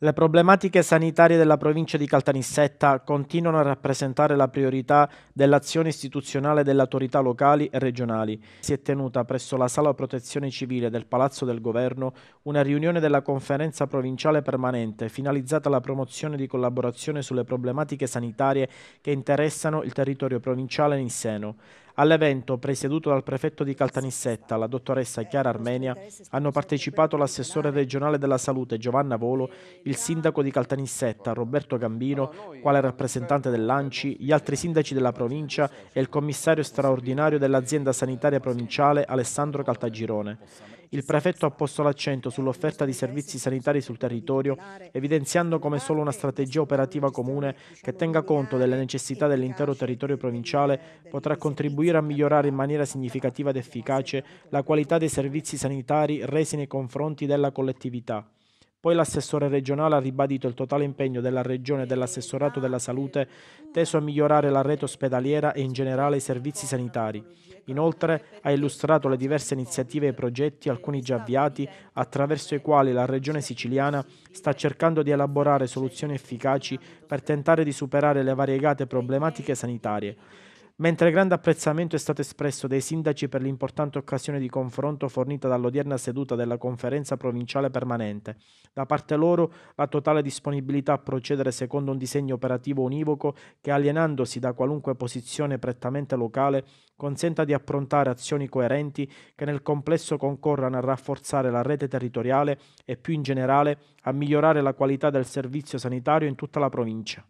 Le problematiche sanitarie della provincia di Caltanissetta continuano a rappresentare la priorità dell'azione istituzionale delle autorità locali e regionali. Si è tenuta presso la Sala Protezione Civile del Palazzo del Governo una riunione della conferenza provinciale permanente finalizzata alla promozione di collaborazione sulle problematiche sanitarie che interessano il territorio provinciale in seno. All'evento, presieduto dal prefetto di Caltanissetta, la dottoressa Chiara Armenia, hanno partecipato l'assessore regionale della salute Giovanna Volo, il sindaco di Caltanissetta Roberto Gambino, quale rappresentante dell'ANCI, gli altri sindaci della provincia e il commissario straordinario dell'azienda sanitaria provinciale Alessandro Caltagirone il prefetto ha posto l'accento sull'offerta di servizi sanitari sul territorio, evidenziando come solo una strategia operativa comune che tenga conto delle necessità dell'intero territorio provinciale potrà contribuire a migliorare in maniera significativa ed efficace la qualità dei servizi sanitari resi nei confronti della collettività. Poi l'assessore regionale ha ribadito il totale impegno della Regione e dell'assessorato della salute teso a migliorare la rete ospedaliera e in generale i servizi sanitari. Inoltre ha illustrato le diverse iniziative e progetti, alcuni già avviati, attraverso i quali la Regione siciliana sta cercando di elaborare soluzioni efficaci per tentare di superare le variegate problematiche sanitarie mentre grande apprezzamento è stato espresso dai sindaci per l'importante occasione di confronto fornita dall'odierna seduta della conferenza provinciale permanente. Da parte loro la totale disponibilità a procedere secondo un disegno operativo univoco che alienandosi da qualunque posizione prettamente locale consenta di approntare azioni coerenti che nel complesso concorrano a rafforzare la rete territoriale e più in generale a migliorare la qualità del servizio sanitario in tutta la provincia.